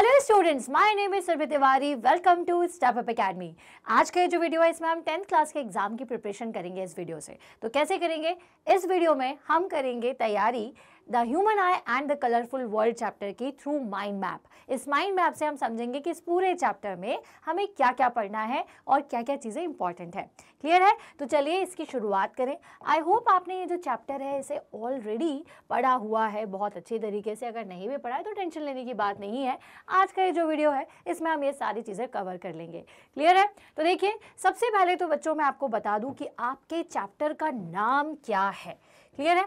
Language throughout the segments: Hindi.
hello students my name is Sarve Tiwari welcome to step up academy आज का जो वीडियो है इसमें हम टेंथ क्लास के एग्जाम की प्रिपरेशन करेंगे इस वीडियो से तो कैसे करेंगे इस वीडियो में हम करेंगे तैयारी the human eye and the colourful world chapter की थ्रू माइंड मैप इस माइंड मैप से हम समझेंगे कि इस पूरे चैप्टर में हमें क्या क्या पढ़ना है और क्या क्या चीज़ें इंपॉर्टेंट है क्लियर है तो चलिए इसकी शुरुआत करें आई होप आपने ये जो चैप्टर है इसे ऑलरेडी पढ़ा हुआ है बहुत अच्छे तरीके से अगर नहीं भी पढ़ा है तो टेंशन लेने की बात नहीं है आज का ये जो वीडियो है इसमें हम ये सारी चीज़ें कवर कर लेंगे क्लियर है तो देखिए सबसे पहले तो बच्चों मैं आपको बता दूँ कि आपके चैप्टर का नाम क्या है क्लियर है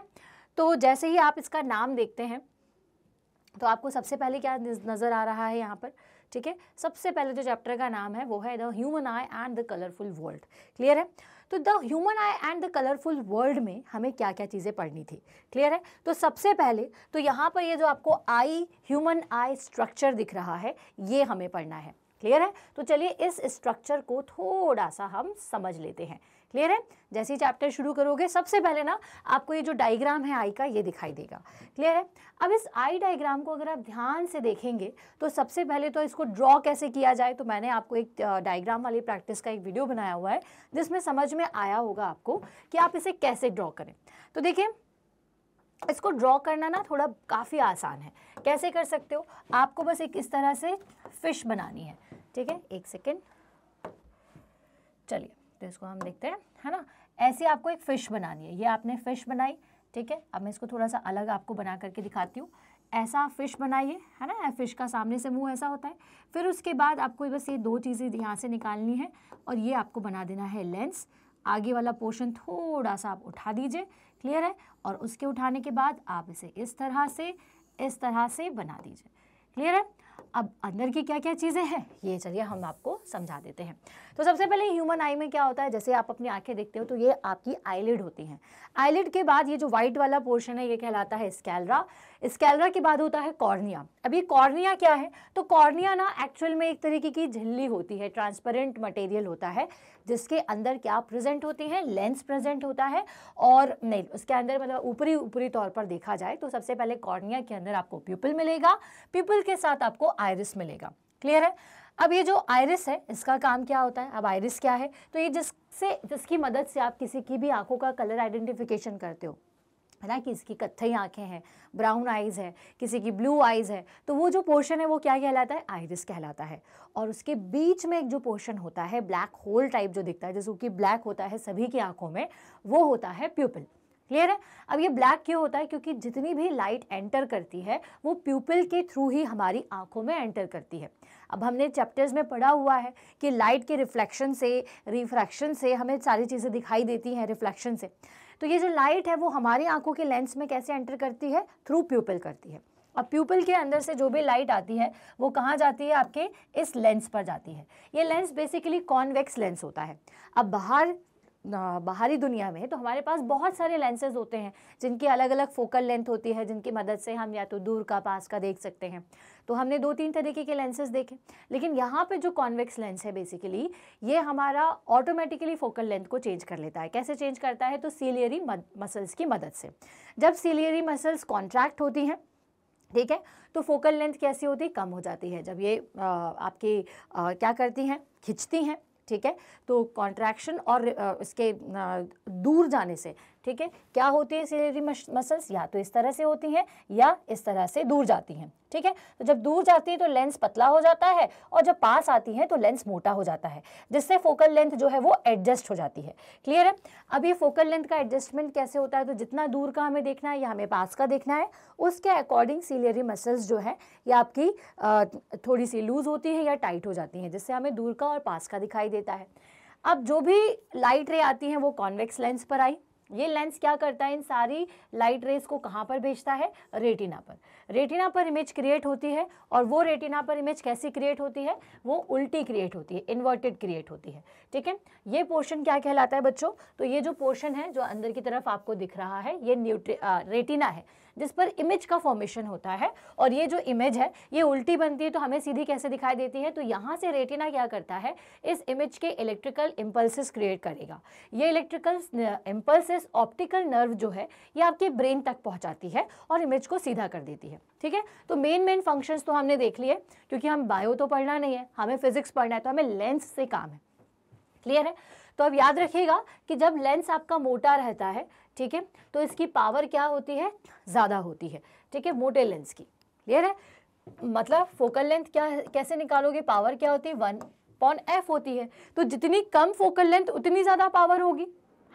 तो जैसे ही आप इसका नाम देखते हैं तो आपको सबसे पहले क्या नज़र आ रहा है यहाँ पर ठीक है सबसे पहले जो चैप्टर का नाम है वो है the human eye and the colourful world clear है तो the human eye and the colourful world में हमें क्या क्या चीज़ें पढ़नी थी क्लियर है तो सबसे पहले तो यहाँ पर ये जो आपको आई ह्यूमन आई स्ट्रक्चर दिख रहा है ये हमें पढ़ना है क्लियर है तो चलिए इस स्ट्रक्चर को थोड़ा सा हम समझ लेते हैं क्लियर है जैसे ही चैप्टर शुरू करोगे सबसे पहले ना आपको ये जो डायग्राम है आई का ये दिखाई देगा क्लियर है अब इस आई डायग्राम को अगर आप ध्यान से देखेंगे तो सबसे पहले तो इसको ड्रॉ कैसे किया जाए तो मैंने आपको एक डायग्राम वाली प्रैक्टिस का एक वीडियो बनाया हुआ है जिसमें समझ में आया होगा आपको कि आप इसे कैसे ड्रॉ करें तो देखिए इसको ड्रॉ करना ना थोड़ा काफ़ी आसान है कैसे कर सकते हो आपको बस एक इस तरह से फिश बनानी है ठीक है एक सेकेंड चलिए तो इसको हम देखते हैं है ना ऐसी आपको एक फ़िश बनानी है ये आपने फ़िश बनाई ठीक है अब मैं इसको थोड़ा सा अलग आपको बना करके दिखाती हूँ ऐसा फ़िश बनाइए है ना फ़िश का सामने से मुँह ऐसा होता है फिर उसके बाद आपको बस ये दो चीज़ें यहाँ से निकालनी है और ये आपको बना देना है लेंस आगे वाला पोर्शन थोड़ा सा आप उठा दीजिए क्लियर है और उसके उठाने के बाद आप इसे इस तरह से इस तरह से बना दीजिए क्लियर है अब अंदर की क्या क्या चीज़ें हैं ये चलिए हम आपको समझा देते हैं तो सबसे पहले ह्यूमन आई में क्या होता है जैसे आप अपनी आंखें देखते हो तो ये आपकी आईलिड होती हैं आईलिड के बाद ये जो व्हाइट वाला पोर्शन है ये कहलाता है स्कैलरा स्कैलरा के बाद होता है कॉर्निया अभी कॉर्निया क्या है तो कॉर्निया ना एक्चुअल में एक तरीके की झिल्ली होती है ट्रांसपेरेंट मटेरियल होता है जिसके अंदर क्या प्रेजेंट होते हैं लेंस प्रेजेंट होता है और नहीं उसके अंदर मतलब ऊपरी ऊपरी तौर पर देखा जाए तो सबसे पहले कॉर्निया के अंदर आपको पीपल मिलेगा पीपल के साथ आपको आयरिस मिलेगा क्लियर है अब ये जो आयरिस है इसका काम क्या होता है अब आयरिस क्या है तो ये जिससे जिसकी मदद से आप किसी की भी आंखों का कलर आइडेंटिफिकेशन करते हो है ना कि इसकी कत्थई आंखें हैं ब्राउन आइज़ है किसी की ब्लू आइज़ है तो वो जो पोर्शन है वो क्या कहलाता है आयरिस कहलाता है और उसके बीच में एक जो पोर्शन होता है ब्लैक होल टाइप जो दिखता है जिसको कि ब्लैक होता है सभी की आंखों में वो होता है प्यूपल क्लियर है अब ये ब्लैक क्यों होता है क्योंकि जितनी भी लाइट एंटर करती है वो प्यूपल के थ्रू ही हमारी आंखों में एंटर करती है अब हमने चैप्टर्स में पढ़ा हुआ है कि लाइट के रिफ्लेक्शन से रिफ्रैक्शन से हमें सारी चीज़ें दिखाई देती हैं रिफ्लेक्शन से तो ये जो लाइट है वो हमारी आंखों के लेंस में कैसे एंटर करती है थ्रू प्यूपल करती है अब प्यूपल के अंदर से जो भी लाइट आती है वो कहाँ जाती है आपके इस लेंस पर जाती है ये लेंस बेसिकली कॉन्वेक्स लेंस होता है अब बाहर बाहरी दुनिया में तो हमारे पास बहुत सारे लेंसेज होते हैं जिनकी अलग अलग फोकल लेंथ होती है जिनकी मदद से हम या तो दूर का पास का देख सकते हैं तो हमने दो तीन तरीके के लेंसेज देखे लेकिन यहाँ पे जो कॉन्वेक्स लेंस है बेसिकली ये हमारा ऑटोमेटिकली फोकल लेंथ को चेंज कर लेता है कैसे चेंज करता है तो सीलियरी मसल्स की मदद से जब सीलियरी मसल्स कॉन्ट्रैक्ट होती हैं ठीक है तो फोकल लेंथ कैसी होती है कम हो जाती है जब ये आ, आपकी आ, क्या करती हैं खिंचती हैं ठीक है तो कॉन्ट्रैक्शन और इसके दूर जाने से ठीक है क्या होती है सिलेरी मसल्स या तो इस तरह से होती हैं या इस तरह से दूर जाती हैं ठीक है तो जब दूर जाती है तो लेंस पतला हो जाता है और जब पास आती है तो लेंस मोटा हो जाता है जिससे फोकल लेंथ जो है वो एडजस्ट हो जाती है क्लियर है अब ये फोकल लेंथ का एडजस्टमेंट कैसे होता है तो जितना दूर का हमें देखना है या हमें पास का देखना है उसके अकॉर्डिंग सीलियरी मसल्स जो है ये आपकी थोड़ी सी लूज होती है या टाइट हो जाती है जिससे हमें दूर का और पास का दिखाई देता है अब जो भी लाइट रे आती है वो कॉन्वेक्स लेंस पर आई ये लेंस क्या करता है इन सारी लाइट रेस को कहाँ पर भेजता है रेटिना पर रेटिना पर इमेज क्रिएट होती है और वो रेटिना पर इमेज कैसी क्रिएट होती है वो उल्टी क्रिएट होती है इन्वर्टेड क्रिएट होती है ठीक है ये पोर्शन क्या कहलाता है बच्चों तो ये जो पोर्शन है जो अंदर की तरफ आपको दिख रहा है ये न्यूट्री रेटिना है जिस पर इमेज का फॉर्मेशन होता है और ये जो इमेज है ये उल्टी बनती है तो हमें सीधी कैसे दिखाई देती है तो यहाँ से रेटिना क्या करता है इस इमेज के इलेक्ट्रिकल इम्पल्सिस क्रिएट करेगा ये इलेक्ट्रिकल इम्पल्सिस ऑप्टिकल नर्व जो है ये आपके ब्रेन तक पहुँचाती है और इमेज को सीधा कर देती है ठीक है तो मेन मेन फंक्शन तो हमने देख लिए क्योंकि हम बायो तो पढ़ना नहीं है हमें फिजिक्स पढ़ना है तो हमें लेंस से काम है क्लियर है तो अब याद रखिएगा कि जब लेंस आपका मोटा रहता है ठीक है तो इसकी पावर क्या होती है ज़्यादा होती है ठीक है मोटे लेंस की क्लियर है मतलब फोकल लेंथ क्या कैसे निकालोगे पावर क्या होती है वन पॉन एफ होती है तो जितनी कम फोकल लेंथ उतनी ज़्यादा पावर होगी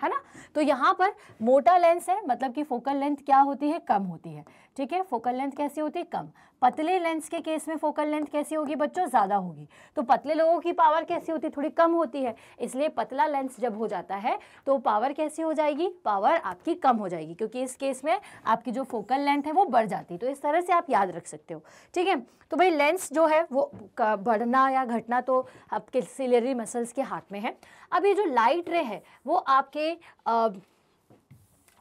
है ना तो यहाँ पर मोटा लेंस है मतलब कि फोकल लेंथ क्या होती है कम होती है ठीक है फोकल लेंथ कैसी होती है कम पतले लेंस के केस में फोकल लेंथ कैसी होगी बच्चों ज़्यादा होगी तो पतले लोगों की पावर कैसी होती है थोड़ी कम होती है इसलिए पतला लेंस जब हो जाता है तो पावर कैसी हो जाएगी पावर आपकी कम हो जाएगी क्योंकि इस केस में आपकी जो फोकल लेंथ है वो बढ़ जाती है तो इस तरह से आप याद रख सकते हो ठीक है तो भाई लेंस जो है वो बढ़ना या घटना तो आपके सिलेरी मसल्स के हाथ में है अब ये जो लाइट रे है वो आपके आ,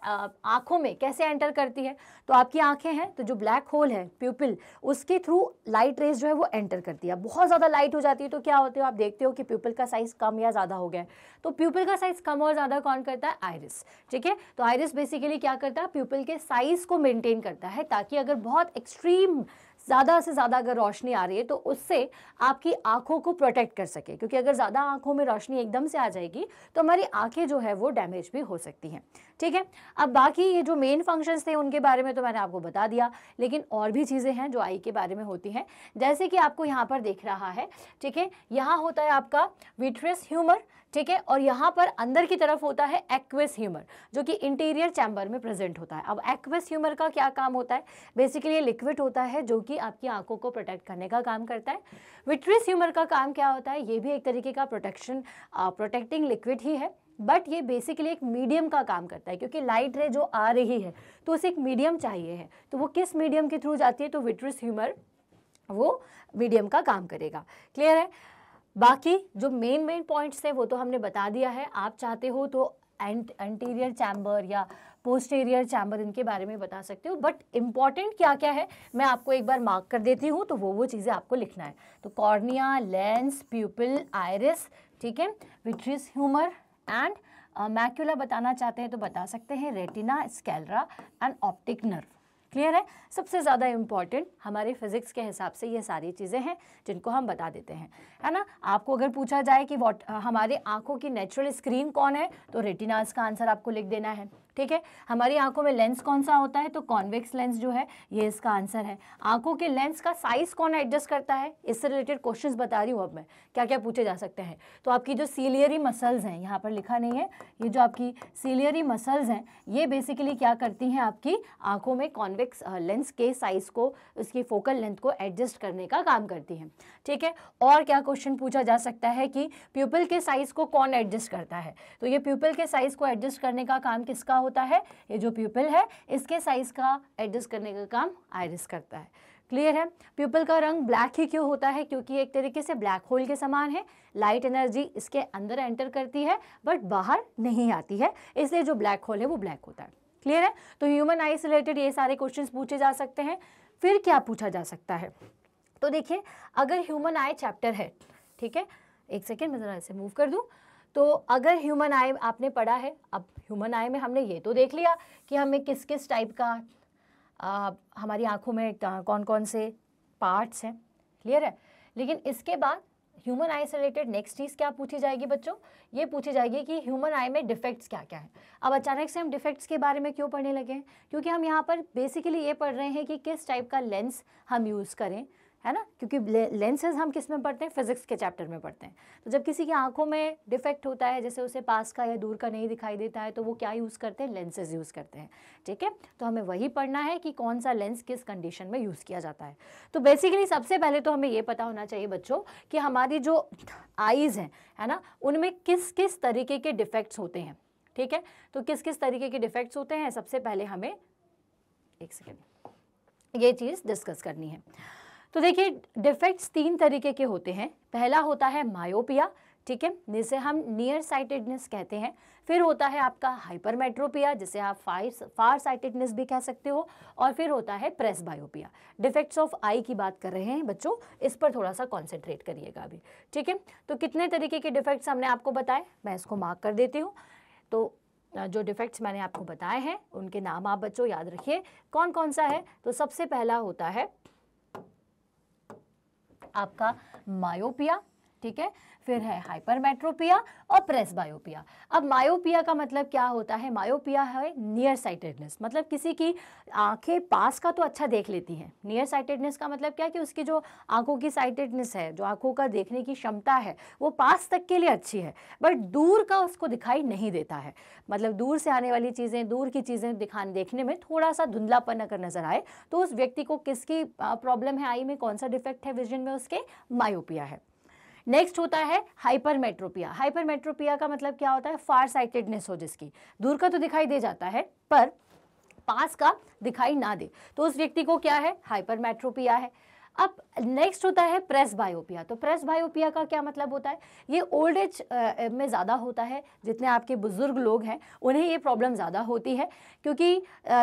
आँखों में कैसे एंटर करती है तो आपकी आँखें हैं तो जो ब्लैक होल है प्यूपिल उसके थ्रू लाइट रेज जो है वो एंटर करती है बहुत ज़्यादा लाइट हो जाती है तो क्या होते हो आप देखते हो कि प्यूपिल का साइज़ कम या ज़्यादा हो गया है तो प्यूपिल का साइज़ कम और ज़्यादा कौन करता है आयरिस ठीक है तो आयरिस बेसिकली क्या करता है प्यूपिल के साइज़ को मेनटेन करता है ताकि अगर बहुत एक्सट्रीम ज़्यादा से ज़्यादा अगर रोशनी आ रही है तो उससे आपकी आँखों को प्रोटेक्ट कर सके क्योंकि अगर ज़्यादा आँखों में रोशनी एकदम से आ जाएगी तो हमारी आँखें जो है वो डैमेज भी हो सकती हैं ठीक है अब बाकी ये जो मेन फंक्शंस थे उनके बारे में तो मैंने आपको बता दिया लेकिन और भी चीज़ें हैं जो आई के बारे में होती हैं जैसे कि आपको यहाँ पर देख रहा है ठीक है यहाँ होता है आपका विट्रेस ह्यूमर ठीक है और यहाँ पर अंदर की तरफ होता है एक्वेस ह्यूमर जो कि इंटीरियर चैम्बर में प्रेजेंट होता है अब एक्वेस ह्यूमर का क्या काम होता है बेसिकली ये लिक्विड होता है जो कि आपकी आंखों को प्रोटेक्ट करने का काम करता है विट्रिस ह्यूमर का काम क्या होता है ये भी एक तरीके का प्रोटेक्शन प्रोटेक्टिंग लिक्विड ही है बट ये बेसिकली एक मीडियम का काम करता है क्योंकि लाइट रे जो आ रही है तो उसे एक मीडियम चाहिए है तो वो किस मीडियम के थ्रू जाती है तो विट्रिस ह्यूमर वो मीडियम का काम करेगा क्लियर है बाकी जो मेन मेन पॉइंट्स हैं वो तो हमने बता दिया है आप चाहते हो तो एंटीरियर चैम्बर या पोस्टेरियर चैम्बर इनके बारे में बता सकते हो बट इम्पॉर्टेंट क्या क्या है मैं आपको एक बार मार्क कर देती हूँ तो वो वो चीज़ें आपको लिखना है तो कॉर्निया लेंस प्यूपिल आयरिस ठीक है विट्रिस ह्यूमर एंड मैक्यूला बताना चाहते हैं तो बता सकते हैं retina sclera and optic nerve clear है सबसे ज़्यादा इम्पॉर्टेंट हमारे फिजिक्स के हिसाब से ये सारी चीज़ें हैं जिनको हम बता देते हैं है ना आपको अगर पूछा जाए कि वॉट हमारे आँखों की नेचुरल स्क्रीन कौन है तो रेटिनाज का आंसर आपको लिख देना है ठीक है हमारी आंखों में लेंस कौन सा होता है तो कॉन्वेक्स लेंस जो है ये इसका आंसर है आंखों के लेंस का साइज कौन एडजस्ट करता है इससे रिलेटेड क्वेश्चंस बता रही हूँ अब मैं क्या क्या पूछे जा सकते हैं तो आपकी जो सीलियरी मसल्स हैं यहाँ पर लिखा नहीं है ये जो आपकी सीलियरी मसल्स हैं ये बेसिकली क्या करती हैं आपकी आंखों में कॉन्वेक्स लेंस के साइज को उसकी फोकल लेंथ को एडजस्ट करने का काम करती हैं ठीक है और क्या क्वेश्चन पूछा जा सकता है कि प्यूपल के साइज को कौन एडजस्ट करता है तो ये प्यूपल के साइज को एडजस्ट करने का काम किसका हो होता है ये जो प्यूपल है इसके साइज़ का एडजस्ट करने का काम आयरिस करता है क्लियर है प्यूपल का रंग ब्लैक ही क्यों होता है क्योंकि एक तरीके से ब्लैक होल के समान है लाइट एनर्जी इसके अंदर एंटर करती है बट बाहर नहीं आती है इसलिए जो ब्लैक होल है वो ब्लैक होता है क्लियर है तो ह्यूमन आई से रिलेटेड ये सारे क्वेश्चन पूछे जा सकते हैं फिर क्या पूछा जा सकता है तो देखिए अगर ह्यूमन आई चैप्टर है ठीक है एक सेकेंड मैं ज़रा इसे मूव कर दूँ तो अगर ह्यूमन आई आपने पढ़ा है अब ह्यूमन आई में हमने ये तो देख लिया कि हमें किस किस टाइप का आ, हमारी आँखों में कौन कौन से पार्ट्स हैं क्लियर है लेकिन इसके बाद ह्यूमन आई से रिलेटेड नेक्स्ट चीज़ क्या पूछी जाएगी बच्चों ये पूछी जाएगी कि ह्यूमन आई में डिफेक्ट्स क्या क्या है अब अचानक से हम डिफेक्ट्स के बारे में क्यों पढ़ने लगे हैं क्योंकि हम यहाँ पर बेसिकली ये पढ़ रहे हैं कि किस टाइप का लेंस हम यूज़ करें है ना क्योंकि लेंसेज हम किस में पढ़ते हैं फिजिक्स के चैप्टर में पढ़ते हैं तो जब किसी की आंखों में डिफेक्ट होता है जैसे उसे पास का या दूर का नहीं दिखाई देता है तो वो क्या यूज़ करते हैं लेंसेज यूज़ करते हैं ठीक है तो हमें वही पढ़ना है कि कौन सा लेंस किस कंडीशन में यूज़ किया जाता है तो बेसिकली सबसे पहले तो हमें ये पता होना चाहिए बच्चों कि हमारी जो आईज़ हैं है ना उनमें किस किस तरीके के डिफेक्ट्स होते हैं ठीक है तो किस किस तरीके के डिफेक्ट्स होते हैं सबसे पहले हमें एक सेकेंड ये चीज़ डिस्कस करनी है तो देखिए डिफेक्ट्स तीन तरीके के होते हैं पहला होता है मायोपिया ठीक है जिसे हम नियर साइटेडनेस कहते हैं फिर होता है आपका हाइपरमेट्रोपिया जिसे आप फाइव फार साइटेडनेस भी कह सकते हो और फिर होता है presbyopia defects of eye की बात कर रहे हैं बच्चों इस पर थोड़ा सा कॉन्सेंट्रेट करिएगा अभी ठीक है तो कितने तरीके के डिफेक्ट्स हमने आपको बताए मैं इसको मार्क कर देती हूँ तो जो डिफेक्ट्स मैंने आपको बताए हैं उनके नाम आप बच्चों याद रखिए कौन कौन सा है तो सबसे पहला होता है आपका मायोपिया ठीक है फिर है हाइपरमेट्रोपिया और प्रेस बायोपिया अब मायोपिया का मतलब क्या होता है मायोपिया है नियर साइटेडनेस मतलब किसी की आंखें पास का तो अच्छा देख लेती हैं नियर साइटेडनेस का मतलब क्या कि उसकी जो आंखों की साइटेडनेस है जो आंखों का देखने की क्षमता है वो पास तक के लिए अच्छी है बट दूर का उसको दिखाई नहीं देता है मतलब दूर से आने वाली चीज़ें दूर की चीज़ें दिखाने देखने में थोड़ा सा धुंधलापन अगर नजर आए तो उस व्यक्ति को किसकी प्रॉब्लम है आई में कौन सा डिफेक्ट है विजन में उसके मायोपिया है नेक्स्ट होता है हाइपरमेट्रोपिया हाइपरमेट्रोपिया का मतलब क्या होता है फार साइटेडनेस हो जिसकी दूर का तो दिखाई दे जाता है पर पास का दिखाई ना दे तो उस व्यक्ति को क्या है हाइपरमेट्रोपिया है अब नेक्स्ट होता है प्रेस बायोपिया तो प्रेस बायोपिया का क्या मतलब होता है ये ओल्ड एज में ज़्यादा होता है जितने आपके बुज़ुर्ग लोग हैं उन्हें ये प्रॉब्लम ज़्यादा होती है क्योंकि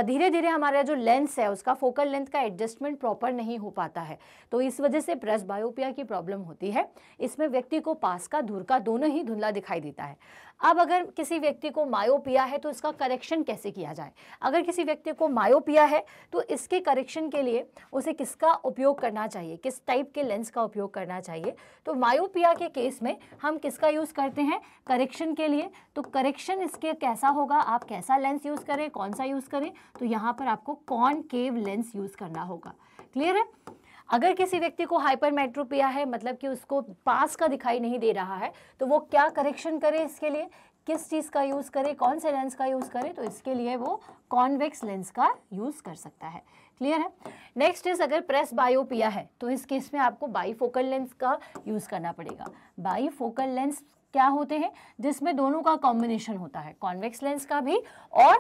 धीरे धीरे हमारा जो लेंस है उसका फोकल लेंथ का एडजस्टमेंट प्रॉपर नहीं हो पाता है तो इस वजह से प्रेस बायोपिया की प्रॉब्लम होती है इसमें व्यक्ति को पास का धुर का दोनों ही धुंधला दिखाई देता है अब अगर किसी व्यक्ति को मायोपिया है तो इसका करेक्शन कैसे किया जाए अगर किसी व्यक्ति को मायोपिया है तो इसके करेक्शन के लिए उसे किसका उपयोग करना चाहिए किस टाइप के लेंस का उपयोग करना चाहिए तो मायोपिया के केस में हम किसका यूज़ करते हैं करेक्शन के लिए तो करेक्शन इसके कैसा होगा आप कैसा लेंस यूज़ करें कौन सा यूज़ करें तो यहाँ पर आपको कॉन केव लेंस यूज़ करना होगा क्लियर है अगर किसी व्यक्ति को हाइपरमेट्रोपिया है मतलब कि उसको पास का दिखाई नहीं दे रहा है तो वो क्या करेक्शन करे इसके लिए किस चीज़ का यूज़ करे कौन से लेंस का यूज़ करे तो इसके लिए वो कॉन्वेक्स लेंस का यूज़ कर सकता है क्लियर है नेक्स्ट इज अगर प्रेस बायोपिया है तो इस केस में आपको बाईफोकल लेंस का यूज़ करना पड़ेगा बाईफोकल लेंस क्या होते हैं जिसमें दोनों का कॉम्बिनेशन होता है कॉन्वेक्स लेंस का भी और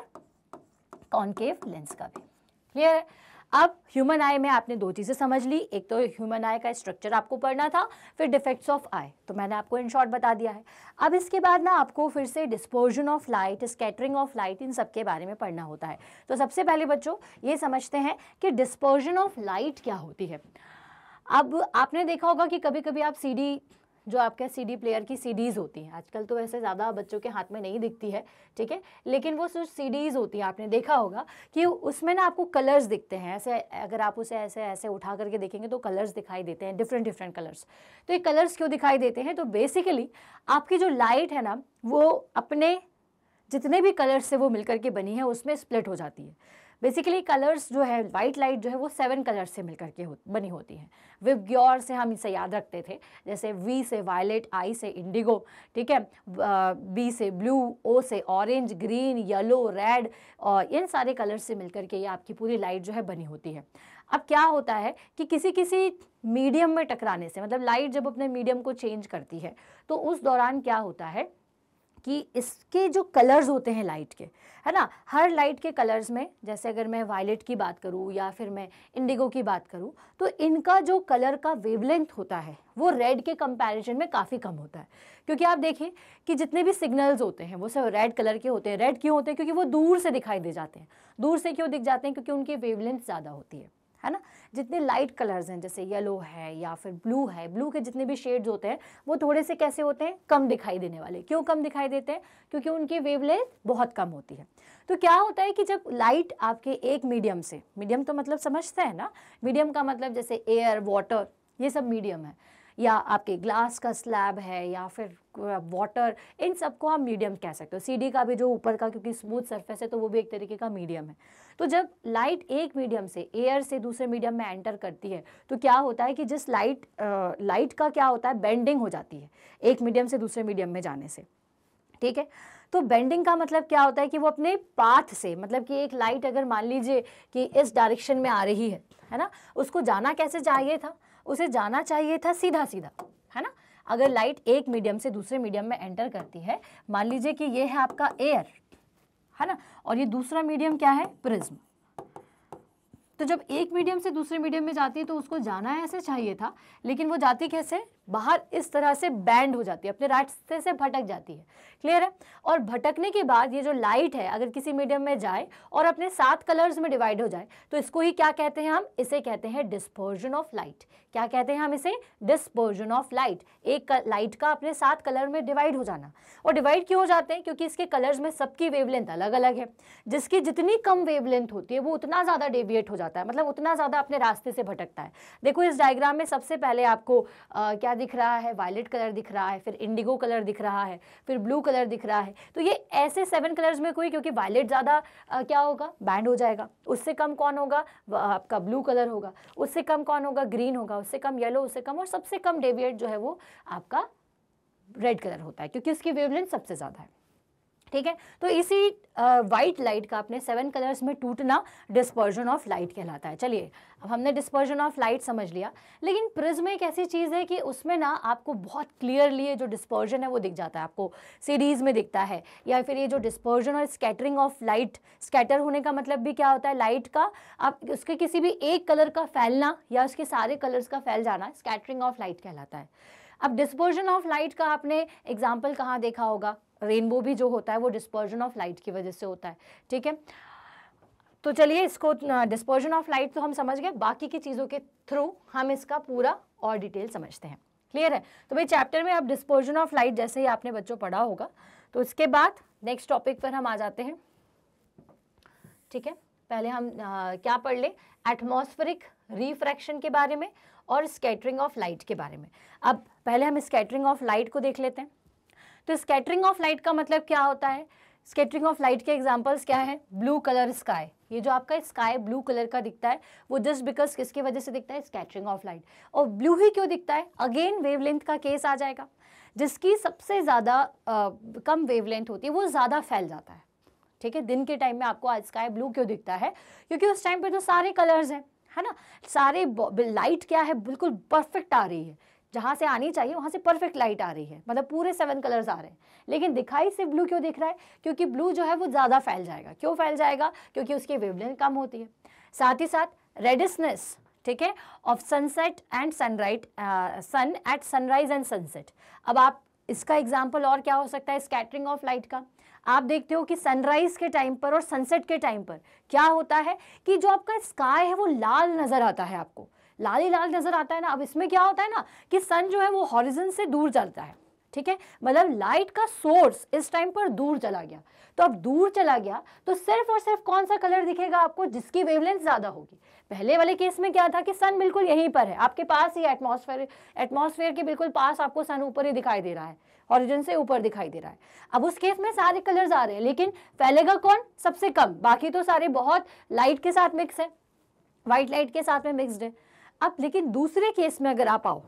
कॉन्केव लेंस का भी क्लियर है अब ह्यूमन आई में आपने दो चीज़ें समझ ली एक तो ह्यूमन आई का स्ट्रक्चर आपको पढ़ना था फिर डिफेक्ट्स ऑफ आई तो मैंने आपको इन शॉर्ट बता दिया है अब इसके बाद ना आपको फिर से dispersion of light scattering of light इन सब के बारे में पढ़ना होता है तो सबसे पहले बच्चों ये समझते हैं कि डिस्पोजन ऑफ लाइट क्या होती है अब आपने देखा होगा कि कभी कभी आप सीडी जो आपके सीडी प्लेयर की सीडीज़ होती हैं आजकल तो वैसे ज़्यादा बच्चों के हाथ में नहीं दिखती है ठीक है लेकिन वो जो सीडीज़ होती है आपने देखा होगा कि उसमें ना आपको कलर्स दिखते हैं ऐसे अगर आप उसे ऐसे ऐसे उठा करके देखेंगे तो कलर्स दिखाई देते हैं डिफरेंट डिफरेंट कलर्स तो ये कलर्स क्यों दिखाई देते हैं तो बेसिकली आपकी जो लाइट है ना वो अपने जितने भी कलर्स से वो मिल के बनी है उसमें स्प्लिट हो जाती है बेसिकली कलर्स जो है वाइट लाइट जो है वो सेवन कलर्स से मिलकर के हो, बनी होती है ग्योर से हम इसे याद रखते थे जैसे वी से वायलेट आई से इंडिगो ठीक है बी से ब्लू ओ से ऑरेंज ग्रीन येलो रेड और इन सारे कलर्स से मिलकर के ये आपकी पूरी लाइट जो है बनी होती है अब क्या होता है कि किसी किसी मीडियम में टकराने से मतलब लाइट जब अपने मीडियम को चेंज करती है तो उस दौरान क्या होता है कि इसके जो कलर्स होते हैं लाइट के है ना हर लाइट के कलर्स में जैसे अगर मैं वायलेट की बात करूँ या फिर मैं इंडिगो की बात करूँ तो इनका जो कलर का वेवलेंथ होता है वो रेड के कंपैरिजन में काफ़ी कम होता है क्योंकि आप देखें कि जितने भी सिग्नल्स होते हैं वो सब रेड कलर के होते हैं रेड क्यों होते हैं क्योंकि वो दूर से दिखाई दे जाते हैं दूर से क्यों दिख जाते हैं क्योंकि उनकी वेवलेंथ ज़्यादा होती है है ना जितने लाइट कलर्स हैं जैसे येलो है या फिर ब्लू है ब्लू के जितने भी शेड्स होते हैं वो थोड़े से कैसे होते हैं कम दिखाई देने वाले क्यों कम दिखाई देते हैं क्योंकि उनकी वेवलेंथ बहुत कम होती है तो क्या होता है कि जब लाइट आपके एक मीडियम से मीडियम तो मतलब समझते हैं ना मीडियम का मतलब जैसे एयर वाटर ये सब मीडियम है या आपके ग्लास का स्लैब है या फिर वाटर इन सबको आप मीडियम कह सकते हो सीडी का भी जो ऊपर का क्योंकि स्मूथ सरफेस है तो वो भी एक तरीके का मीडियम है तो जब लाइट एक मीडियम से एयर से दूसरे मीडियम में एंटर करती है तो क्या होता है कि जिस लाइट लाइट का क्या होता है बेंडिंग हो जाती है एक मीडियम से दूसरे मीडियम में जाने से ठीक है तो बेंडिंग का मतलब क्या होता है कि वो अपने पाथ से मतलब कि एक लाइट अगर मान लीजिए कि इस डायरेक्शन में आ रही है है ना उसको जाना कैसे चाहिए था उसे जाना चाहिए था सीधा सीधा है ना अगर लाइट एक मीडियम से दूसरे मीडियम में एंटर करती है मान लीजिए कि ये है आपका एयर है ना और ये दूसरा मीडियम क्या है प्रिज्म तो जब एक मीडियम से दूसरे मीडियम में जाती है तो उसको जाना ऐसे चाहिए था लेकिन वो जाती कैसे बाहर इस तरह से बैंड हो जाती है अपने रास्ते से भटक जाती है क्लियर है और भटकने के बाद ये जो लाइट है अगर किसी मीडियम में जाए और अपने सात कलर्स में डिवाइड हो जाए तो इसको ही क्या कहते हैं हम इसे कहते हैं डिस्पोर्जन ऑफ लाइट क्या कहते हैं हम इसे डिस्पोर्जन ऑफ लाइट एक लाइट का अपने सात कलर में डिवाइड हो जाना और डिवाइड क्यों हो जाते हैं क्योंकि इसके कलर्स में सबकी वेवलेंथ अलग अलग है जिसकी जितनी कम वेवलेंथ होती है वो उतना ज़्यादा डेविएट हो जाता है मतलब उतना ज़्यादा अपने रास्ते से भटकता है देखो इस डायग्राम में सबसे पहले आपको आ, क्या दिख रहा है वायलेट कलर दिख रहा है फिर इंडिगो कलर दिख रहा है फिर ब्लू कलर दिख रहा है तो ये ऐसे सेवन कलर्स में कोई क्योंकि वायलेट ज़्यादा क्या होगा बैंड हो जाएगा उससे कम कौन होगा आपका ब्लू कलर होगा उससे कम कौन होगा ग्रीन होगा उससे कम येलो उससे कम और सबसे कम डेविएट जो है वो आपका रेड कलर होता है क्योंकि उसकी वेवलेंथ सबसे ज़्यादा है ठीक है तो इसी वाइट लाइट का अपने सेवन कलर्स में टूटना डिस्पर्जन ऑफ लाइट कहलाता है चलिए अब हमने डिस्पर्जन ऑफ लाइट समझ लिया लेकिन प्रिज्म एक ऐसी चीज़ है कि उसमें ना आपको बहुत क्लियरली जो डिस्पर्जन है वो दिख जाता है आपको सीरीज़ में दिखता है या फिर ये जो डिस्पर्जन और स्कैटरिंग ऑफ लाइट स्कैटर होने का मतलब भी क्या होता है लाइट का आप उसके किसी भी एक कलर का फैलना या उसके सारे कलर्स का फैल जाना स्कैटरिंग ऑफ लाइट कहलाता है अब डिस्पोजन ऑफ लाइट का आपने एग्जाम्पल कहाँ देखा होगा रेनबो भी जो होता है वो डिस्पर्जन ऑफ लाइट की वजह से होता है ठीक है तो चलिए इसको डिस्पर्जन ऑफ लाइट तो हम समझ गए बाकी की चीज़ों के थ्रू हम इसका पूरा और डिटेल समझते हैं क्लियर है तो भाई चैप्टर में अब डिस्पर्जन ऑफ लाइट जैसे ही आपने बच्चों पढ़ा होगा तो इसके बाद नेक्स्ट टॉपिक पर हम आ जाते हैं ठीक है पहले हम आ, क्या पढ़ ले एटमॉस्फेरिक रिफ्रैक्शन के बारे में और स्कैटरिंग ऑफ लाइट के बारे में अब पहले हम स्कैटरिंग ऑफ लाइट को देख लेते हैं तो स्कैटरिंग ऑफ लाइट का मतलब क्या होता है स्केटरिंग ऑफ लाइट के एग्जाम्पल्स क्या है ब्लू कलर स्काई ये जो आपका स्काई ब्लू कलर का दिखता है वो जस्ट बिकॉज किसकी वजह से दिखता है स्कैटरिंग ऑफ लाइट और ब्लू ही क्यों दिखता है अगेन वेवलेंथ का केस आ जाएगा जिसकी सबसे ज़्यादा कम वेवलेंथ होती है वो ज़्यादा फैल जाता है ठीक है दिन के टाइम में आपको आज स्काई ब्लू क्यों दिखता है क्योंकि उस टाइम पर तो सारे कलर्स हैं है ना सारे लाइट क्या है बिल्कुल परफेक्ट आ रही है जहाँ से आनी चाहिए वहाँ से परफेक्ट लाइट आ रही है मतलब पूरे सेवन कलर्स आ रहे हैं लेकिन दिखाई सिर्फ ब्लू क्यों दिख रहा है क्योंकि ब्लू जो है वो ज़्यादा फैल जाएगा क्यों फैल जाएगा क्योंकि उसकी वेवलेंथ कम होती है साथ ही साथ रेडिसनेस ठीक है of sunset and sunrise sun at sunrise and sunset अब आप इसका एग्जाम्पल और क्या हो सकता है स्कैटरिंग ऑफ लाइट का आप देखते हो कि सनराइज के टाइम पर और सनसेट के टाइम पर क्या होता है कि जो आपका स्काई है वो लाल नज़र आता है आपको लाल ही लाल नज़र आता है ना अब इसमें क्या होता है ना कि सन जो है वो हॉरिजन से दूर चलता है ठीक है मतलब लाइट का सोर्स इस टाइम पर दूर चला गया तो अब दूर चला गया तो सिर्फ और सिर्फ कौन सा कलर दिखेगा आपको जिसकी वेवलेंथ ज़्यादा होगी पहले वाले केस में क्या था कि सन बिल्कुल यहीं पर है आपके पास ही एटमॉस्फेयर एटमॉस्फेयर के बिल्कुल पास आपको सन ऊपर ही दिखाई दे रहा है ऑरिजिन से ऊपर दिखाई दे रहा है अब उस केस में सारे कलर्स आ रहे हैं लेकिन फैलेगा कौन सबसे कम बाकी तो सारे बहुत लाइट के साथ मिक्स है व्हाइट लाइट के साथ में मिक्सड है अब लेकिन दूसरे केस में अगर आप आओ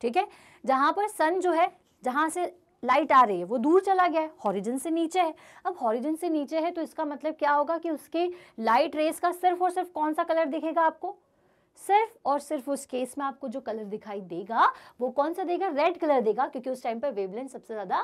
ठीक है जहां पर सन जो है जहां से लाइट आ रही है वो दूर चला गया है हॉरिजन से नीचे है अब हॉरिजन से नीचे है तो इसका मतलब क्या होगा कि उसके लाइट रेस का सिर्फ और सिर्फ कौन सा कलर दिखेगा आपको सिर्फ और सिर्फ उस केस में आपको जो कलर दिखाई देगा वो कौन सा देगा रेड कलर देगा क्योंकि उस टाइम पर वेवलेंथ सबसे ज़्यादा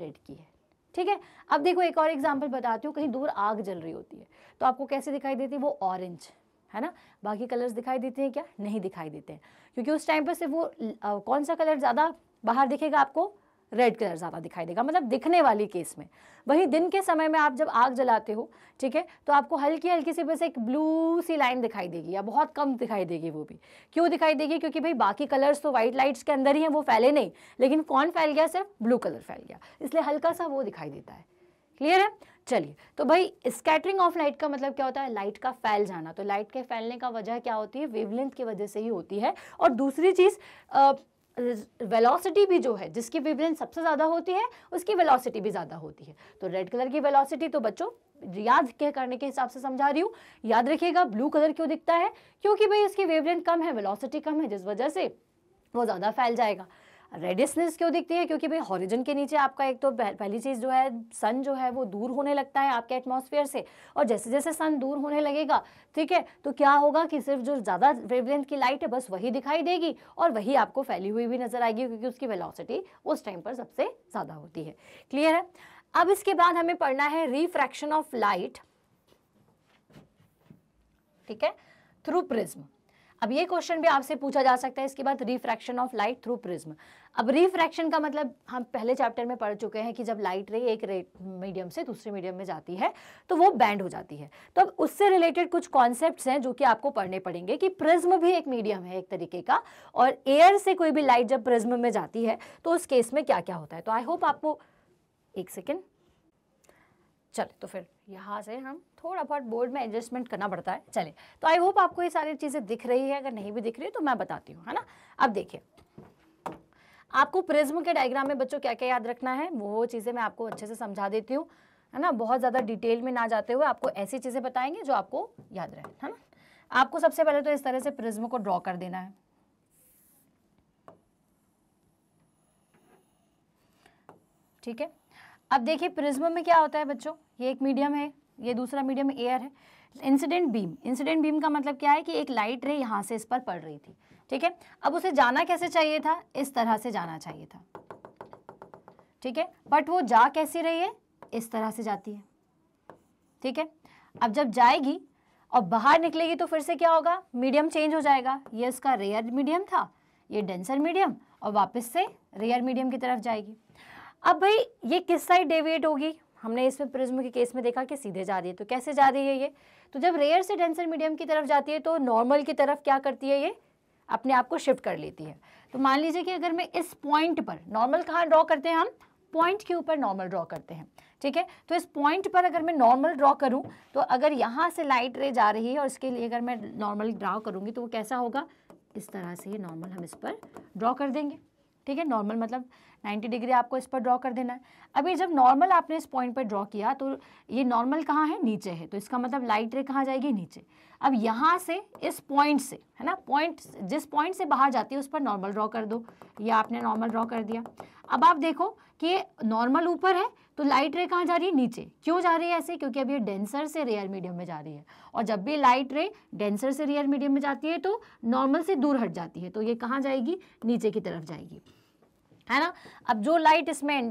रेड की है ठीक है अब देखो एक और एग्जाम्पल बताती हूँ कहीं दूर आग जल रही होती है तो आपको कैसे दिखाई देती है वो ऑरेंज है ना बाकी कलर्स दिखाई देते हैं क्या नहीं दिखाई देते हैं क्योंकि उस टाइम पर सिर्फ वो आ, कौन सा कलर ज़्यादा बाहर दिखेगा आपको रेड कलर ज़्यादा दिखाई देगा मतलब दिखने वाली केस में वहीं दिन के समय में आप जब आग जलाते हो ठीक है तो आपको हल्की हल्की सी बस एक ब्लू सी लाइन दिखाई देगी या बहुत कम दिखाई देगी वो भी क्यों दिखाई देगी क्योंकि भाई बाकी कलर्स तो वाइट लाइट्स के अंदर ही हैं वो फैले नहीं लेकिन कौन फैल गया सिर्फ ब्लू कलर फैल गया इसलिए हल्का सा वो दिखाई देता है क्लियर है चलिए तो भाई स्कैटरिंग ऑफ लाइट का मतलब क्या होता है लाइट का फैल जाना तो लाइट के फैलने का वजह क्या होती है वेवलेंथ की वजह से ही होती है और दूसरी चीज़ वेलोसिटी भी जो है जिसकी वेवलेंथ सबसे ज़्यादा होती है उसकी वेलोसिटी भी ज़्यादा होती है तो रेड कलर की वेलोसिटी तो बच्चों याद के करने के हिसाब से समझा रही हूँ याद रखिएगा ब्लू कलर क्यों दिखता है क्योंकि भाई उसकी वेवलेंथ कम है वेलोसिटी कम है जिस वजह से वो ज़्यादा फैल जाएगा रेडियसनेस क्यों दिखती है क्योंकि भाई हॉरिजन के नीचे आपका एक तो पहली चीज़ जो है सन जो है वो दूर होने लगता है आपके एटमॉस्फेयर से और जैसे जैसे सन दूर होने लगेगा ठीक है तो क्या होगा कि सिर्फ जो ज़्यादा वेवलेंथ की लाइट है बस वही दिखाई देगी और वही आपको फैली हुई भी नज़र आएगी क्योंकि उसकी वेलासिटी उस टाइम पर सबसे ज़्यादा होती है क्लियर है अब इसके बाद हमें पढ़ना है रिफ्रैक्शन ऑफ लाइट ठीक है थ्रू प्रिज्म अब ये क्वेश्चन भी आपसे पूछा जा सकता है इसके बाद refraction of light through prism अब रिफ्रैक्शन का मतलब हम पहले चैप्टर में पढ़ चुके हैं कि जब लाइट रे एक रे मीडियम से दूसरे मीडियम में जाती है तो वो बैंड हो जाती है तो अब उससे रिलेटेड कुछ कॉन्सेप्ट हैं जो कि आपको पढ़ने पड़ेंगे कि प्रिज्म भी एक मीडियम है एक तरीके का और एयर से कोई भी लाइट जब प्रिज्म में जाती है तो उस केस में क्या क्या होता है तो आई होप आपको एक सेकेंड चले तो फिर यहाँ से हम थोड़ा बहुत बोर्ड में एडजस्टमेंट करना पड़ता है चले तो आई होप आपको ये सारी चीज़ें दिख रही है अगर नहीं भी दिख रही है तो मैं बताती हूँ है ना अब देखिए आपको प्रिज्म के डायग्राम में बच्चों क्या क्या याद रखना है वो चीज़ें मैं आपको अच्छे से समझा देती हूँ है ना बहुत ज़्यादा डिटेल में ना जाते हुए आपको ऐसी चीज़ें बताएंगे जो आपको याद रहे है ना आपको सबसे पहले तो इस तरह से प्रिज्म को ड्रॉ कर देना है ठीक है अब देखिए प्रिज्म में क्या होता है बच्चों ये एक मीडियम है ये दूसरा मीडियम एयर है इंसिडेंट बीम इंसिडेंट बीम का मतलब क्या है कि एक लाइट रे यहाँ से इस पर पड़ रही थी ठीक है अब उसे जाना कैसे चाहिए था इस तरह से जाना चाहिए था ठीक है बट वो जा कैसी रही है इस तरह से जाती है ठीक है अब जब जाएगी और बाहर निकलेगी तो फिर से क्या होगा मीडियम चेंज हो जाएगा ये इसका रेयर मीडियम था ये डेंसर मीडियम और वापस से रेयर मीडियम की तरफ जाएगी अब भाई ये किस साइड डेविएट होगी हमने इसमें प्रिज्म के केस में देखा कि सीधे जा रही है तो कैसे जा रही है ये तो जब रेयर से डेंसर मीडियम की तरफ जाती है तो नॉर्मल की तरफ क्या करती है ये अपने आप को शिफ्ट कर लेती है तो मान लीजिए कि अगर मैं इस पॉइंट पर नॉर्मल कहाँ ड्रॉ करते हैं हम पॉइंट के ऊपर नॉर्मल ड्रॉ करते हैं ठीक है तो इस पॉइंट पर अगर मैं नॉर्मल ड्रॉ करूँ तो अगर यहाँ से लाइट रे जा रही है और इसके लिए अगर मैं नॉर्मल ड्रॉ करूँगी तो वो कैसा होगा इस तरह से ये नॉर्मल हम इस पर ड्रॉ कर देंगे ठीक है नॉर्मल मतलब 90 डिग्री आपको इस पर ड्रॉ कर देना है अभी जब नॉर्मल आपने इस पॉइंट पर ड्रॉ किया तो ये नॉर्मल कहाँ है नीचे है तो इसका मतलब लाइट रे कहाँ जाएगी नीचे अब यहाँ से इस पॉइंट से है ना पॉइंट जिस पॉइंट से बाहर जाती है उस पर नॉर्मल ड्रॉ कर दो ये आपने नॉर्मल ड्रॉ कर दिया अब आप देखो कि नॉर्मल ऊपर है तो लाइट रे कहाँ जा रही है नीचे क्यों जा रही है ऐसे क्योंकि अब ये डेंसर से रेयर मीडियम में जा रही है और जब भी लाइट रे डेंसर से रेयर मीडियम में जाती है तो नॉर्मल से दूर हट जाती है तो ये कहाँ जाएगी नीचे की तरफ जाएगी है ना अब जो लाइट इसमें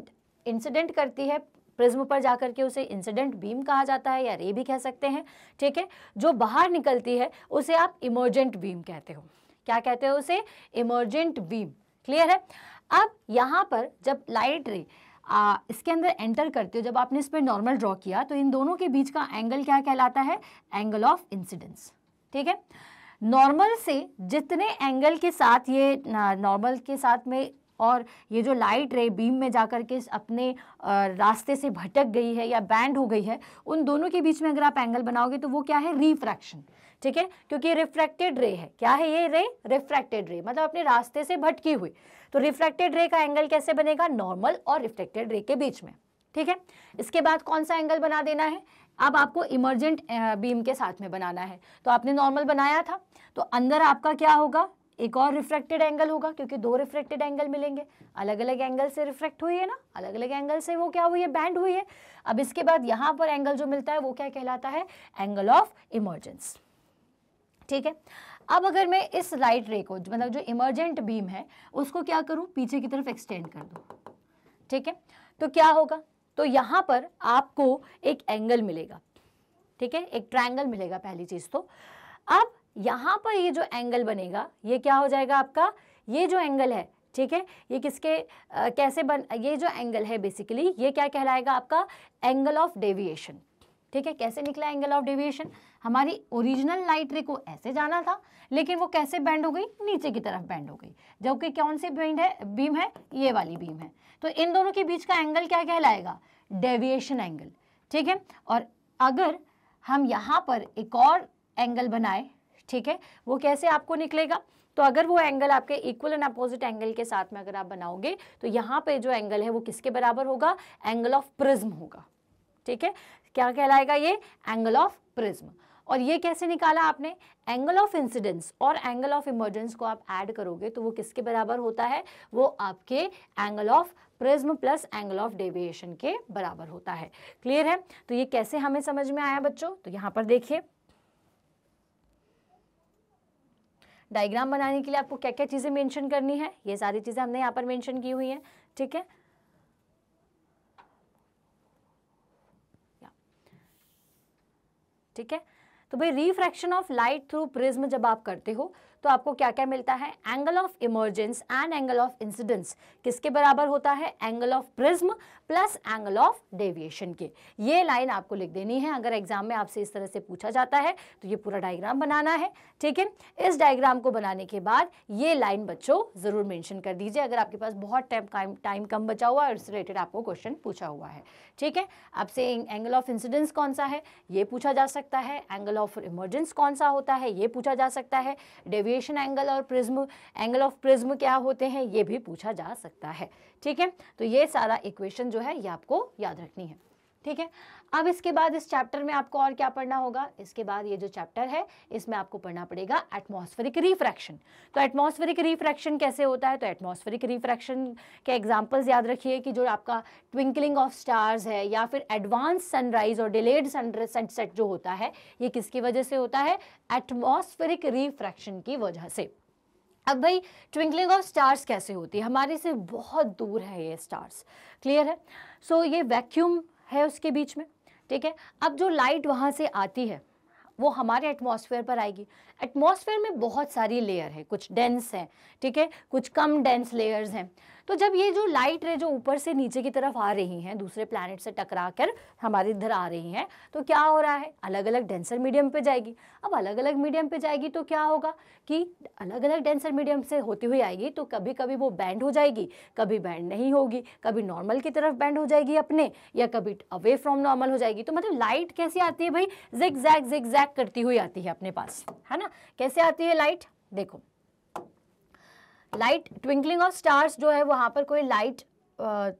इंसिडेंट करती है प्रिज्म पर जाकर के उसे इंसिडेंट बीम कहा जाता है या रे भी कह सकते हैं ठीक है जो बाहर निकलती है उसे आप इमर्जेंट बीम कहते हो क्या कहते हो उसे इमर्जेंट बीम क्लियर है अब यहाँ पर जब लाइट रे आ, इसके अंदर एंटर करते हो जब आपने इस पर नॉर्मल ड्रॉ किया तो इन दोनों के बीच का एंगल क्या कहलाता है एंगल ऑफ इंसिडेंस ठीक है नॉर्मल से जितने एंगल के साथ ये नॉर्मल के साथ में और ये जो लाइट रे बीम में जा कर के अपने रास्ते से भटक गई है या बैंड हो गई है उन दोनों के बीच में अगर आप एंगल बनाओगे तो वो क्या है रिफ्रैक्शन ठीक है क्योंकि रिफ्रैक्टेड रे है क्या है ये रे रिफ्रैक्टेड रे मतलब अपने रास्ते से भटकी हुई तो रिफ्रैक्टेड रे का एंगल कैसे बनेगा नॉर्मल और रिफ्रैक्टेड रे के बीच में ठीक है इसके बाद कौन सा एंगल बना देना है अब आपको इमर्जेंट बीम के साथ में बनाना है तो आपने नॉर्मल बनाया था तो अंदर आपका क्या होगा एक और रिफ्रैक्टेड एंगल होगा क्योंकि दो रिफ्रैक्टेड एंगल मिलेंगे अलग अलग एंगल से रिफ्रैक्ट हुई है ना अलग अलग एंगल से वो क्या हुई है बैंड हुई है अब इसके बाद यहाँ पर एंगल जो मिलता है वो क्या कहलाता है एंगल ऑफ इमर्जेंस ठीक है अब अगर मैं इस लाइट रे को मतलब जो इमर्जेंट बीम है उसको क्या करूँ पीछे की तरफ एक्सटेंड कर दूँ ठीक है तो क्या होगा तो यहाँ पर आपको एक एंगल मिलेगा ठीक है एक ट्राइंगल मिलेगा पहली चीज़ तो अब यहाँ पर ये जो एंगल बनेगा ये क्या हो जाएगा आपका ये जो एंगल है ठीक है ये किसके आ, कैसे बन ये जो एंगल है बेसिकली ये क्या कहलाएगा आपका एंगल ऑफ डेविएशन ठीक है कैसे निकला एंगल ऑफ डेविएशन हमारी ओरिजिनल लाइट रे को ऐसे जाना था लेकिन वो कैसे बैंड हो गई नीचे की तरफ बैंड हो गई जबकि कौन सी बैंड है बीम है ये वाली बीम है तो इन दोनों के बीच का एंगल क्या कहलाएगा डेविएशन एंगल ठीक है और अगर हम यहाँ पर एक और एंगल बनाए ठीक है वो कैसे आपको निकलेगा तो अगर वो एंगल आपके इक्वल एंड अपोजिट एंगल के साथ में अगर आप बनाओगे तो यहाँ पे जो एंगल है वो किसके बराबर होगा एंगल ऑफ प्रिज्म होगा ठीक है क्या कहलाएगा ये एंगल ऑफ प्रिज्म और ये कैसे निकाला आपने एंगल ऑफ इंसिडेंस और एंगल ऑफ इमर्जेंस को आप ऐड करोगे तो वो किसके बराबर होता है वो आपके angle of prism plus angle of deviation के बराबर होता है क्लियर है तो ये कैसे हमें समझ में आया बच्चों तो यहाँ पर देखिए डायग्राम बनाने के लिए आपको क्या क्या चीज़ें मेंशन करनी है ये सारी चीज़ें हमने यहाँ पर मेंशन की हुई हैं ठीक है ठीक है तो भाई refraction of light through prism जब आप करते हो तो आपको क्या क्या मिलता है angle of emergence and angle of incidence किसके बराबर होता है angle of prism plus angle of deviation के ये लाइन आपको लिख देनी है अगर एग्जाम में आपसे इस तरह से पूछा जाता है तो ये पूरा डायग्राम बनाना है ठीक है इस डायग्राम को बनाने के बाद ये लाइन बच्चों ज़रूर मेंशन कर दीजिए अगर आपके पास बहुत टाइम टाइम कम बचा हुआ है उससे रिलेटेड आपको क्वेश्चन पूछा हुआ है ठीक है आपसे एंगल ऑफ इंसिडेंस कौन सा है ये पूछा जा सकता है एंगल ऑफ इमरजेंस कौन सा होता है ये पूछा जा सकता है डेविएशन डेविएशन एंगल और प्रिज्म एंगल ऑफ प्रिज्म क्या होते हैं ये भी पूछा जा सकता है ठीक है तो ये सारा इक्वेशन जो है ये आपको याद रखनी है ठीक है अब इसके बाद इस चैप्टर में आपको और क्या पढ़ना होगा इसके बाद ये जो चैप्टर है इसमें आपको पढ़ना पड़ेगा एटमॉस्फेरिक रिफ्रैक्शन तो एटमॉस्फेरिक रिफ्रैक्शन कैसे होता है तो एटमॉस्फेरिक रिफ्रैक्शन के एग्जांपल्स याद रखिए कि जो आपका ट्विंकलिंग ऑफ स्टार्स है या फिर एडवांस सनराइज और डिलेड सनसेट जो होता है ये किसकी वजह से होता है एटमोस्फेरिक रिफ्रैक्शन की वजह से अब भाई ट्विंकलिंग ऑफ स्टार्स कैसे होती है हमारे से बहुत दूर है ये स्टार्स क्लियर है सो so, ये वैक्यूम है उसके बीच में ठीक है अब जो लाइट वहाँ से आती है वो हमारे एटमॉस्फेयर पर आएगी एटमॉस्फेयर में बहुत सारी लेयर है कुछ डेंस हैं ठीक है कुछ कम डेंस लेयर्स हैं तो जब ये जो लाइट रे जो ऊपर से नीचे की तरफ आ रही हैं दूसरे प्लैनेट से टकरा कर हमारे इधर आ रही हैं तो क्या हो रहा है अलग अलग डेंसर मीडियम पे जाएगी अब अलग अलग मीडियम पे जाएगी तो क्या होगा कि अलग अलग डेंसर मीडियम से होती हुई आएगी तो कभी कभी वो बैंड हो जाएगी कभी बैंड नहीं होगी कभी नॉर्मल की तरफ बैंड हो जाएगी अपने या कभी अवे फ्रॉम नॉर्मल हो जाएगी तो मतलब लाइट कैसी आती है भाई जिक जैक जिक जैक करती हुई आती है अपने पास है ना कैसे आती है लाइट देखो लाइट ट्विंकलिंग ऑफ स्टार्स जो है वहाँ पर कोई लाइट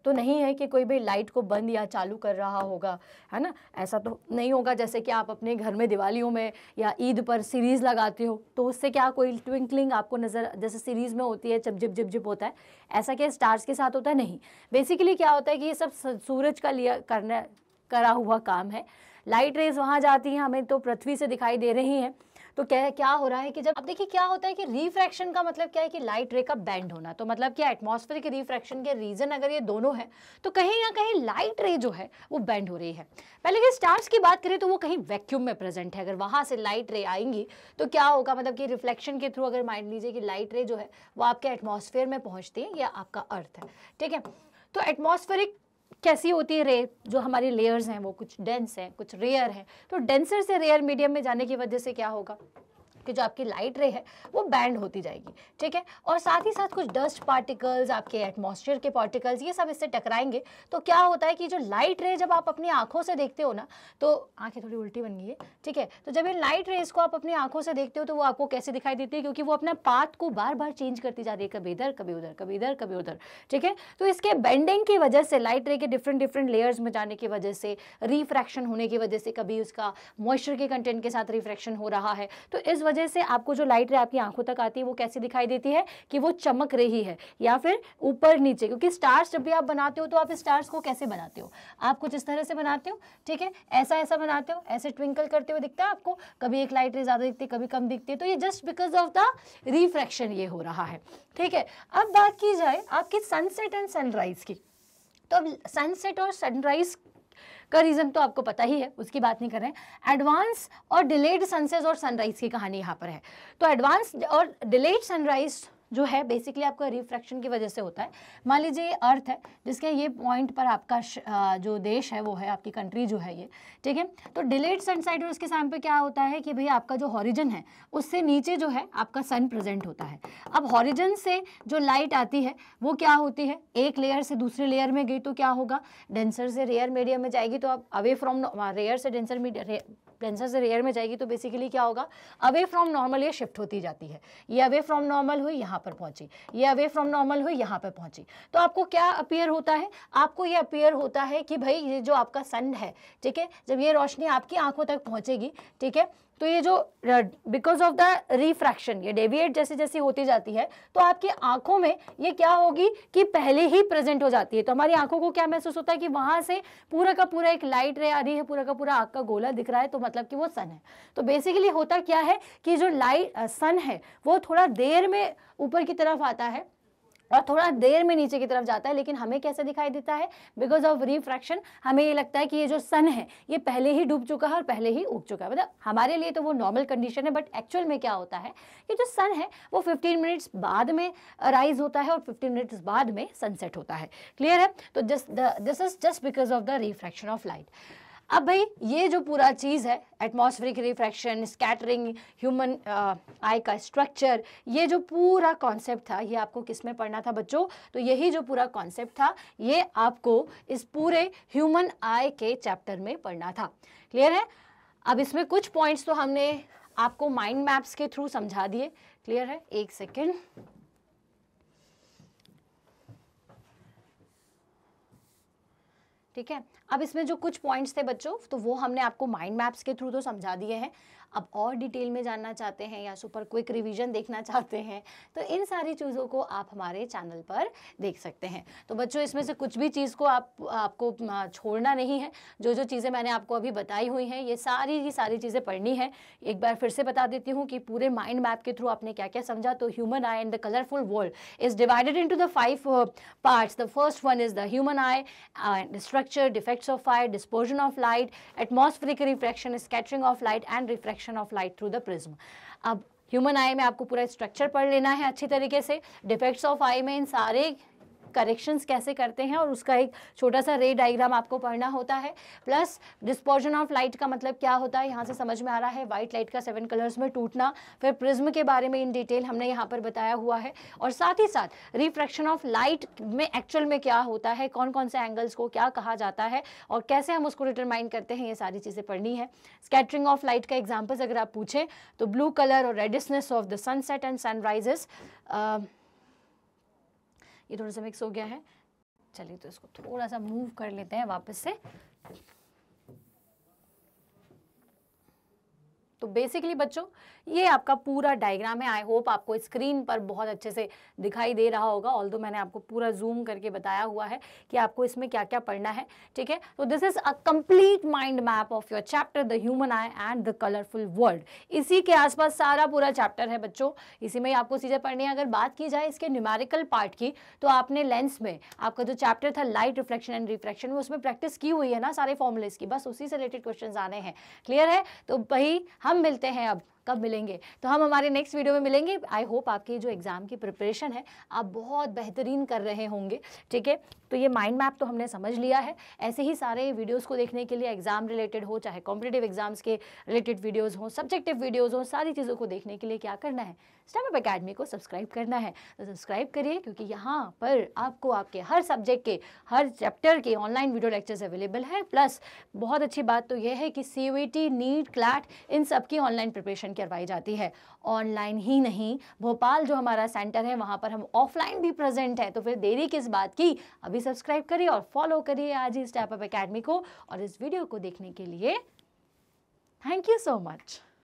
तो नहीं है कि कोई भी लाइट को बंद या चालू कर रहा होगा है ना ऐसा तो नहीं होगा जैसे कि आप अपने घर में दिवालियों में या ईद पर सीरीज़ लगाते हो तो उससे क्या कोई ट्विंकलिंग आपको नज़र जैसे सीरीज़ में होती है चप जिप जिप जिप होता है ऐसा क्या स्टार्स के साथ होता है नहीं बेसिकली क्या होता है कि ये सब सूरज का लिया करना करा हुआ काम है लाइट रेज वहाँ जाती हैं हमें तो पृथ्वी से दिखाई दे रही हैं तो क्या क्या हो रहा है कि जब आप देखिए क्या होता है कि रिफ्रैक्शन का मतलब क्या है कि लाइट रे का बैंड होना तो मतलब क्या एटमोसफेयर के रिफ्रैक्शन के रीज़न अगर ये दोनों है तो कहीं ना कहीं लाइट रे जो है वो बैंड हो रही है पहले कि स्टार्स की बात करें तो वो कहीं वैक्यूम में प्रेजेंट है अगर वहां से लाइट रे आएंगी तो क्या होगा मतलब कि रिफ्लेक्शन के थ्रू अगर माइंड लीजिए कि लाइट रे जो है वो आपके एटमोसफेयर में पहुंचती है या आपका अर्थ है ठीक है तो एटमोस्फेरिक कैसी होती है रे जो हमारी लेयर्स हैं वो कुछ डेंस हैं कुछ रेयर हैं तो डेंसर से रेयर मीडियम में जाने की वजह से क्या होगा कि जो आपकी लाइट रे है वो बैंड होती जाएगी ठीक है और साथ ही साथ कुछ डस्ट पार्टिकल्स आपके एटमॉस्फेयर के पार्टिकल्स ये सब इससे टकराएंगे तो क्या होता है कि जो लाइट रे जब आप अपनी आंखों से देखते हो ना तो आंखें थोड़ी उल्टी बन गई है ठीक है तो जब ये लाइट रेज को आप अपनी आंखों से देखते हो तो वो आपको कैसे दिखाई देती है क्योंकि वो अपना पाथ को बार बार चेंज करती जाती है कभी इधर कभी उधर कभी इधर कभी उधर ठीक है तो इसके बेंडिंग की वजह से लाइट रे के डिफरेंट डिफरेंट लेयर्स में जाने की वजह से रिफ्रैक्शन होने की वजह से कभी उसका मॉइस्चर के कंटेंट के साथ रिफ्रैक्शन हो रहा है तो इस वजह वजह से आपको जो लाइट रे आपकी आंखों तक आती है वो कैसी दिखाई देती है कि वो चमक रही है या फिर ऊपर नीचे क्योंकि स्टार्स जब भी आप बनाते हो तो आप स्टार्स को कैसे बनाते हो आप कुछ इस तरह से बनाते हो ठीक है ऐसा ऐसा बनाते हो ऐसे ट्विंकल करते हुए दिखता है आपको कभी एक लाइट रे ज़्यादा दिखती है कभी कम दिखती है तो ये just because of the refraction ये हो रहा है ठीक है अब बात की जाए आपकी सनसेट एंड सनराइज़ की तो अब सनसेट और सनराइज़ का रीज़न तो आपको पता ही है उसकी बात नहीं कर रहे हैं एडवांस और डिलेड सनसेज और सनराइज़ की कहानी यहाँ पर है तो एडवांस और डिलेड सनराइज़ जो है बेसिकली आपका रिफ्रैक्शन की वजह से होता है मान लीजिए ये अर्थ है जिसके ये पॉइंट पर आपका जो देश है वो है आपकी कंट्री जो है ये ठीक है तो डिलेड सनसाइड और उसके सामने पे क्या होता है कि भाई आपका जो हॉरिजन है उससे नीचे जो है आपका सन प्रेजेंट होता है अब हॉरिजन से जो लाइट आती है वो क्या होती है एक लेयर से दूसरे लेयर में गई तो क्या होगा डेंसर से रेयर मीडियम में जाएगी तो आप अवे फ्रॉम रेयर से डेंसर मीडियम कैंसर से रेयर में जाएगी तो बेसिकली क्या होगा अवे फ्रॉम नॉर्मल ये शिफ्ट होती जाती है ये अवे फ्रॉम नॉर्मल हुई यहाँ पर पहुंची ये अवे फ्रॉम नॉर्मल हुई यहाँ पर पहुंची तो आपको क्या अपियर होता है आपको ये अपीयर होता है कि भाई ये जो आपका सन है ठीक है जब ये रोशनी आपकी आंखों तक पहुंचेगी ठीक है तो ये जो बिकॉज ऑफ द रिफ्रैक्शन ये डेविएट जैसे जैसे होती जाती है तो आपकी आंखों में ये क्या होगी कि पहले ही प्रेजेंट हो जाती है तो हमारी आंखों को क्या महसूस होता है कि वहां से पूरा का पूरा एक लाइट रे आ रही है पूरा का पूरा आंख का गोला दिख रहा है तो मतलब कि वो सन है तो बेसिकली होता क्या है कि जो लाइट सन uh, है वो थोड़ा देर में ऊपर की तरफ आता है और थोड़ा देर में नीचे की तरफ जाता है लेकिन हमें कैसे दिखाई देता है बिकॉज ऑफ रिफ्रैक्शन हमें ये लगता है कि ये जो सन है ये पहले ही डूब चुका है और पहले ही उग चुका है मतलब हमारे लिए तो वो नॉर्मल कंडीशन है बट एक्चुअल में क्या होता है कि जो सन है वो 15 मिनट्स बाद में राइज होता है और 15 मिनट्स बाद में सनसेट होता है क्लियर है तो just this is just because of the refraction of light अब भाई ये जो पूरा चीज़ है atmospheric refraction scattering human eye का स्ट्रक्चर ये जो पूरा कॉन्सेप्ट था ये आपको किस में पढ़ना था बच्चों तो यही जो पूरा कॉन्सेप्ट था ये आपको इस पूरे ह्यूमन आई के चैप्टर में पढ़ना था क्लियर है अब इसमें कुछ पॉइंट्स तो हमने आपको माइंड मैप्स के थ्रू समझा दिए क्लियर है एक सेकेंड ठीक है अब इसमें जो कुछ पॉइंट्स थे बच्चों तो वो हमने आपको माइंड मैप्स के थ्रू तो समझा दिए हैं आप और डिटेल में जानना चाहते हैं या सुपर क्विक रिविजन देखना चाहते हैं तो इन सारी चीज़ों को आप हमारे चैनल पर देख सकते हैं तो बच्चों इसमें से कुछ भी चीज़ को आप आपको छोड़ना नहीं है जो जो चीज़ें मैंने आपको अभी बताई हुई हैं ये सारी ही सारी चीज़ें पढ़नी है एक बार फिर से बता देती हूँ कि पूरे माइंड मैप के थ्रू आपने क्या क्या समझा तो human eye and the colourful world is divided in the five parts the first one is the human eye and structure defects of फायर dispersion of light atmospheric refraction refraction of light and refraction reflection of light through the prism अब ह्यूमन आई में आपको पूरा स्ट्रक्चर पढ़ लेना है अच्छी तरीके से डिफेक्ट्स ऑफ आई में इन सारे करेक्शंस कैसे करते हैं और उसका एक छोटा सा रे डायग्राम आपको पढ़ना होता है प्लस डिस्पोजन ऑफ लाइट का मतलब क्या होता है यहाँ से समझ में आ रहा है वाइट लाइट का सेवन कलर्स में टूटना फिर प्रिज्म के बारे में इन डिटेल हमने यहाँ पर बताया हुआ है और साथ ही साथ रिफ्रैक्शन ऑफ लाइट में एक्चुअल में क्या होता है कौन कौन से एंगल्स को क्या कहा जाता है और कैसे हम उसको डिटरमाइन करते हैं ये सारी चीज़ें पढ़नी है स्कैटरिंग ऑफ लाइट का एग्जाम्पल्स अगर आप पूछें तो ब्लू कलर और reddishness of the sunset and sunrises ये थोड़ा सा मिक्स हो गया है चलिए तो इसको थोड़ा सा मूव कर लेते हैं वापस से तो बेसिकली बच्चों ये आपका पूरा डायग्राम है आई होप आपको स्क्रीन पर बहुत अच्छे से दिखाई दे रहा होगा ऑल मैंने आपको पूरा जूम करके बताया हुआ है कि आपको इसमें क्या क्या पढ़ना है ठीक है तो this is a complete mind map of your chapter the human eye and the colourful world इसी के आसपास सारा पूरा चैप्टर है बच्चों इसी में आपको चीज़ें पढ़नी है अगर बात की जाए इसके न्यूमेरिकल पार्ट की तो आपने लेंस में आपका जो चैप्टर था लाइट रिफ्लेक्शन एंड रिफ्लेक्शन में उसमें प्रैक्टिस की हुई है ना सारे फॉर्मुलेस की बस उसी से रिलेटेड क्वेश्चन आने हैं क्लियर है तो वही हम मिलते हैं अब कब मिलेंगे तो हम हमारे नेक्स्ट वीडियो में मिलेंगे आई होप आपकी जो एग्ज़ाम की प्रिपरेशन है आप बहुत बेहतरीन कर रहे होंगे ठीक है तो ये माइंड मैप तो हमने समझ लिया है ऐसे ही सारे वीडियोस को देखने के लिए एग्ज़ाम रिलेटेड हो चाहे कॉम्पिटेटिव एग्जाम्स के रिलेटेड वीडियोस हों सब्जेक्टिव वीडियोज़ हों सारी चीज़ों को देखने के लिए क्या करना है स्टैंडअप अकेडमी को सब्सक्राइब करना है तो सब्सक्राइब करिए क्योंकि यहाँ पर आपको आपके हर सब्जेक्ट के हर चैप्टर के ऑनलाइन वीडियो लेक्चर्स अवेलेबल हैं प्लस बहुत अच्छी बात तो यह है कि सी नीट क्लैट इन सब की ऑनलाइन प्रिपरेशन करवाई जाती है ऑनलाइन ही नहीं भोपाल जो हमारा सेंटर है वहाँ पर हम ऑफलाइन भी प्रेजेंट है तो फिर देरी किस बात की अभी सब्सक्राइब करिए और फॉलो करिए आज ही स्टैपअप अकेडमी को और इस वीडियो को देखने के लिए थैंक यू सो मच